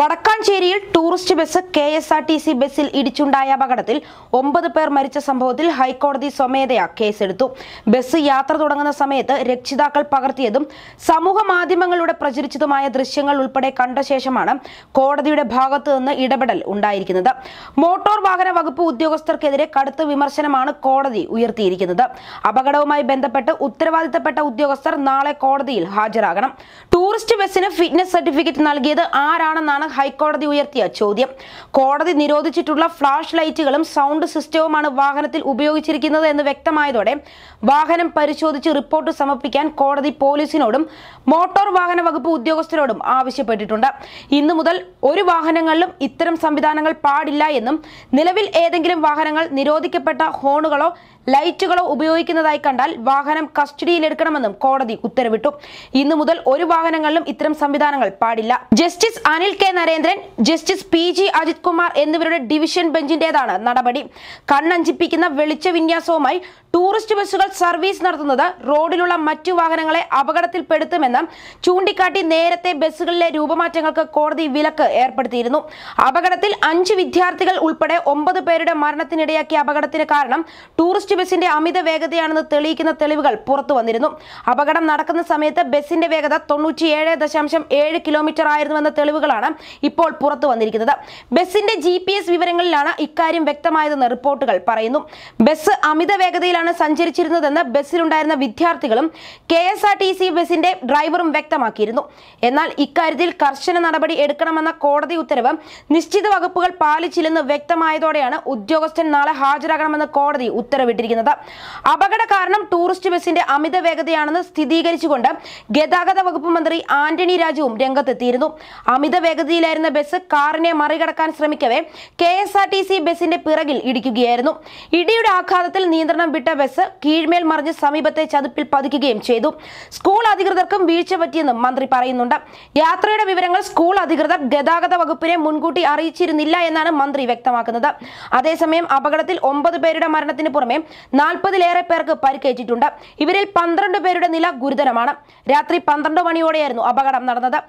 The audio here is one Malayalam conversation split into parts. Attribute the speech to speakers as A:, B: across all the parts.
A: വടക്കാഞ്ചേരിയിൽ tourist bus K S R T C ബസ്സിൽ ഇടിച്ചുണ്ടായ അപകടത്തിൽ ഒമ്പത് പേർ മരിച്ച സംഭവത്തിൽ ഹൈക്കോടതി സ്വമേധയാ കേസെടുത്തു ബസ് യാത്ര തുടങ്ങുന്ന സമയത്ത് രക്ഷിതാക്കൾ പകർത്തിയതും സമൂഹ മാധ്യമങ്ങളിലൂടെ പ്രചരിച്ചതുമായ ദൃശ്യങ്ങൾ ഉൾപ്പെടെ കണ്ട ശേഷമാണ് കോടതിയുടെ ഭാഗത്തു നിന്ന് ഇടപെടൽ ഉണ്ടായിരിക്കുന്നത് മോട്ടോർ വാഹന വകുപ്പ് ഉദ്യോഗസ്ഥർക്കെതിരെ കടുത്ത വിമർശനമാണ് കോടതി ഉയർത്തിയിരിക്കുന്നത് അപകടവുമായി ബന്ധപ്പെട്ട് ഉത്തരവാദിത്തപ്പെട്ട ഉദ്യോഗസ്ഥർ നാളെ കോടതിയിൽ ഹാജരാകണം ടൂറിസ്റ്റ് ബസ്സിന് ഫിറ്റ്നസ് സർട്ടിഫിക്കറ്റ് നൽകിയത് ആരാണെന്നാണ് ഹൈക്കോടതി ഉയർത്തിയ ചോദ്യം കോടതി നിരോധിച്ചിട്ടുള്ള ഫ്ലാഷ് ലൈറ്റുകളും സൗണ്ട് സിസ്റ്റവുമാണ് വാഹനത്തിൽ ഉപയോഗിച്ചിരിക്കുന്നത് എന്ന് വ്യക്തമായതോടെ വാഹനം പരിശോധിച്ച് റിപ്പോർട്ട് സമർപ്പിക്കാൻ കോടതി പോലീസിനോടും മോട്ടോർ വാഹന വകുപ്പ് ഉദ്യോഗസ്ഥരോടും ആവശ്യപ്പെട്ടിട്ടുണ്ട് ഇന്നു മുതൽ ഒരു വാഹനങ്ങളിലും ഇത്തരം സംവിധാനങ്ങൾ പാടില്ല എന്നും നിലവിൽ ഏതെങ്കിലും വാഹനങ്ങൾ നിരോധിക്കപ്പെട്ട ഹോണുകളോ ലൈറ്റുകളോ ഉപയോഗിക്കുന്നതായി കണ്ടാൽ വാഹനം കസ്റ്റഡിയിലെടുക്കണമെന്നും കോടതി ഉത്തരവിട്ടു ഇന്നു മുതൽ ഒരു വാഹനങ്ങളിലും ഇത്തരം സംവിധാനങ്ങൾ പാടില്ല justice Anil K Narendran justice P G Ajith Kumar എന്നിവരുടെ ഡിവിഷൻ ബെഞ്ചിന്റേതാണ് നടപടി കണ്ണഞ്ചിപ്പിക്കുന്ന വെളിച്ച വിന്യാസവുമായി ടൂറിസ്റ്റ് ബസ്സുകൾ സർവീസ് നടത്തുന്നത് റോഡിലുള്ള മറ്റു വാഹനങ്ങളെ അപകടത്തിൽപ്പെടുത്തുമെന്ന് ചൂണ്ടിക്കാട്ടി നേരത്തെ ബസ്സുകളിലെ രൂപമാറ്റങ്ങൾക്ക് കോടതി വിലക്ക് ഏർപ്പെടുത്തിയിരുന്നു അപകടത്തിൽ അഞ്ച് വിദ്യാർത്ഥികൾ ഉൾപ്പെടെ ഒമ്പത് പേരുടെ മരണത്തിനിടയാക്കിയ അപകടത്തിന് കാരണം ടൂറിസ്റ്റ് ബസിന്റെ അമിത വേഗതയാണെന്ന് തെളിയിക്കുന്ന തെളിവുകൾ പുറത്തു വന്നിരുന്നു അപകടം നടക്കുന്ന സമയത്ത് ബസിന്റെ വേഗത തൊണ്ണൂറ്റിയേഴ് ദശാംശം ഏഴ് കിലോമീറ്റർ ആയിരുന്നുവെന്ന തെളിവുകളാണ് ഇപ്പോൾ പുറത്തു വന്നിരിക്കുന്നത് ബസിന്റെ ജി വിവരങ്ങളിലാണ് ഇക്കാര്യം വ്യക്തമായതെന്ന് റിപ്പോർട്ടുകൾ പറയുന്നു ബസ് അമിത വേഗതയിലാണ് സഞ്ചരിച്ചിരുന്നതെന്ന് ബസ്സിലുണ്ടായിരുന്ന വിദ്യാർത്ഥികളും K S R T C ബസിന്റെ ഡ്രൈവറും വ്യക്തമാക്കിയിരുന്നു എന്നാൽ ഇക്കാര്യത്തിൽ കർശന നടപടി എടുക്കണമെന്ന കോടതി ഉത്തരവ് നിശ്ചിത വകുപ്പുകൾ പാലിച്ചില്ലെന്ന് വ്യക്തമായതോടെയാണ് ഉദ്യോഗസ്ഥൻ നാളെ ഹാജരാകണമെന്ന് കോടതി ഉത്തരവിട്ടിരിക്കുന്നത് അപകട കാരണം ടൂറിസ്റ്റ് ബസിന്റെ അമിത വേഗതയാണെന്ന് സ്ഥിരീകരിച്ചുകൊണ്ട് ഗതാഗത വകുപ്പ് മന്ത്രി ആന്റണി രാജുവും രംഗത്തെത്തിയിരുന്നു അമിത വേഗത ഗതിയിലായിരുന്ന ബസ് കാറിനെ മറികടക്കാൻ ശ്രമിക്കവേ K S R T C ബസിന്റെ പിറകിൽ ഇടിക്കുകയായിരുന്നു ഇടിയുടെ ആഘാതത്തിൽ നിയന്ത്രണം വിട്ട ബസ് കീഴ്മേൽ മറിഞ്ഞ് സമീപത്തെ ചതുപ്പിൽ പതിക്കുകയും ചെയ്തു സ്കൂൾ അധികൃതർക്കും വീഴ്ച പറ്റിയെന്നും മന്ത്രി പറയുന്നുണ്ട് യാത്രയുടെ വിവരങ്ങൾ സ്കൂൾ അധികൃതർ ഗതാഗത വകുപ്പിനെ മുൻകൂട്ടി അറിയിച്ചിരുന്നില്ല എന്നാണ് മന്ത്രി വ്യക്തമാക്കുന്നത് അതേസമയം അപകടത്തിൽ ഒമ്പത് പേരുടെ മരണത്തിന് പുറമെ നാൽപ്പതിലേറെ പേർക്ക് പരിക്കേറ്റിട്ടുണ്ട് ഇവരിൽ പന്ത്രണ്ട് പേരുടെ നില ഗുരുതരമാണ് രാത്രി പന്ത്രണ്ട് മണിയോടെയായിരുന്നു അപകടം നടന്നത്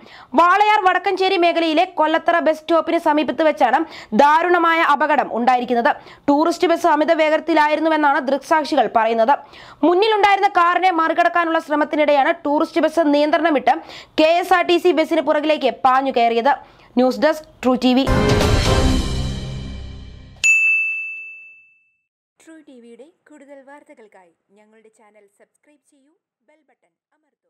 A: വാളയാർ വടക്കഞ്ചേരി മേഖലയിൽ ജില്ലയിലെ കൊല്ലത്തറ ബസ് സ്റ്റോപ്പിന് സമീപത്ത് വെച്ചാണ് ദാരുണമായ അപകടം ഉണ്ടായിരിക്കുന്നത് ടൂറിസ്റ്റ് ബസ് അമിത വേഗത്തിലായിരുന്നുവെന്നാണ് ദൃക്സാക്ഷികൾ പറയുന്നത് മുന്നിലുണ്ടായിരുന്ന കാറിനെ മറികടക്കാനുള്ള ശ്രമത്തിനിടെയാണ് ടൂറിസ്റ്റ് ബസ് നിയന്ത്രണം വിട്ട് K S R T C ബസിന് പുറകിലേക്ക് പാഞ്ഞു കയറിയത് news desk true T V true T വിയുടെ കൂടുതൽ വാർത്തകൾക്കായി ഞങ്ങളുടെ ചാനൽ സബ്സ്ക്രൈബ് ചെയ്യൂ ബെൽ ബട്ടൺ അമർത്തൂ